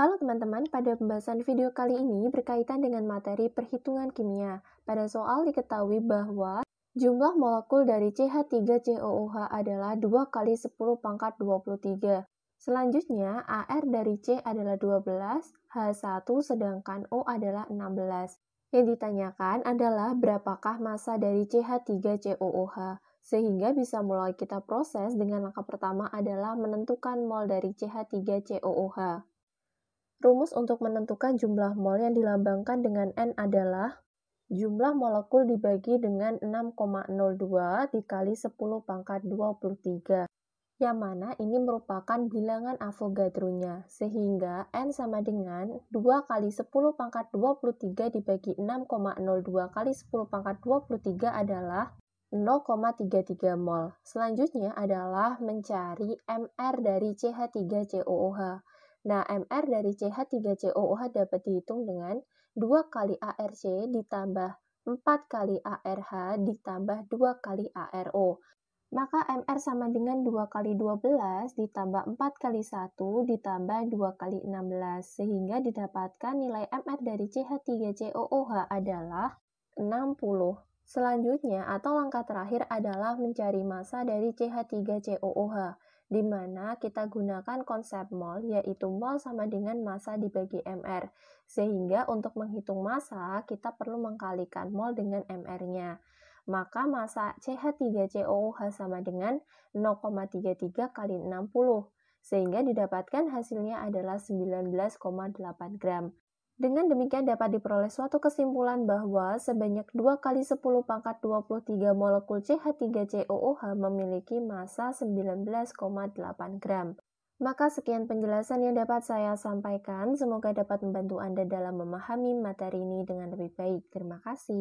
Halo teman-teman, pada pembahasan video kali ini berkaitan dengan materi perhitungan kimia. Pada soal diketahui bahwa jumlah molekul dari CH3COOH adalah 2 kali 10 pangkat 23. Selanjutnya, AR dari C adalah 12, H1 sedangkan O adalah 16. Yang ditanyakan adalah berapakah massa dari CH3COOH, sehingga bisa mulai kita proses dengan langkah pertama adalah menentukan mol dari CH3COOH. Rumus untuk menentukan jumlah mol yang dilambangkan dengan N adalah jumlah molekul dibagi dengan 6,02 dikali 10 pangkat 23, yang mana ini merupakan bilangan Avogadro-nya, sehingga N sama dengan 2 kali 10 pangkat 23 dibagi 6,02 kali 10 pangkat 23 adalah 0,33 mol. Selanjutnya adalah mencari MR dari CH3COOH. Nah, MR dari CH3COOH dapat dihitung dengan 2 kali ARC ditambah 4 kali ARH ditambah 2 kali ARO. Maka MR sama dengan 2 kali 12 ditambah 4 kali 1 ditambah 2 kali 16 sehingga didapatkan nilai MR dari CH3COOH adalah 60. Selanjutnya atau langkah terakhir adalah mencari massa dari CH3COOH di mana kita gunakan konsep mol, yaitu mol sama dengan massa dibagi MR. Sehingga untuk menghitung massa, kita perlu mengkalikan mol dengan MR-nya. Maka massa CH3COOH sama dengan 0,33 kali 60, sehingga didapatkan hasilnya adalah 19,8 gram. Dengan demikian dapat diperoleh suatu kesimpulan bahwa sebanyak 2 kali 10 pangkat 23 molekul CH3COOH memiliki massa 19,8 gram. Maka sekian penjelasan yang dapat saya sampaikan. Semoga dapat membantu Anda dalam memahami materi ini dengan lebih baik. Terima kasih.